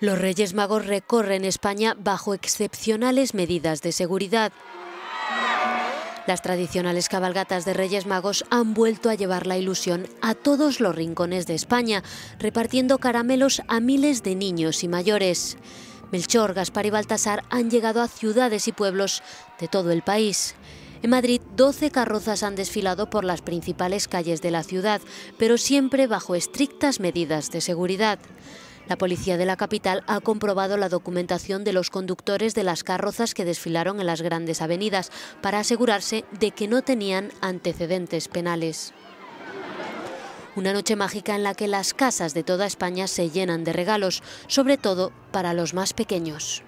Los Reyes Magos recorren España bajo excepcionales medidas de seguridad. Las tradicionales cabalgatas de Reyes Magos han vuelto a llevar la ilusión a todos los rincones de España, repartiendo caramelos a miles de niños y mayores. Melchor, Gaspar y Baltasar han llegado a ciudades y pueblos de todo el país. En Madrid, 12 carrozas han desfilado por las principales calles de la ciudad, pero siempre bajo estrictas medidas de seguridad. La policía de la capital ha comprobado la documentación de los conductores de las carrozas que desfilaron en las grandes avenidas para asegurarse de que no tenían antecedentes penales. Una noche mágica en la que las casas de toda España se llenan de regalos, sobre todo para los más pequeños.